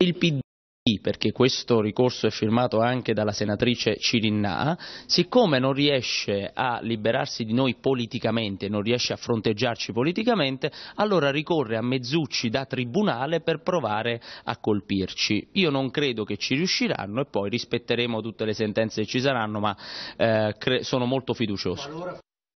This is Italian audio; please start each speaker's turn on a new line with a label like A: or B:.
A: Il PD perché questo ricorso è firmato anche dalla senatrice Cirinna, siccome non riesce a liberarsi di noi politicamente, non riesce a fronteggiarci politicamente, allora ricorre a Mezzucci da tribunale per provare a colpirci. Io non credo che ci riusciranno e poi rispetteremo tutte le sentenze che ci saranno, ma eh, sono molto fiducioso.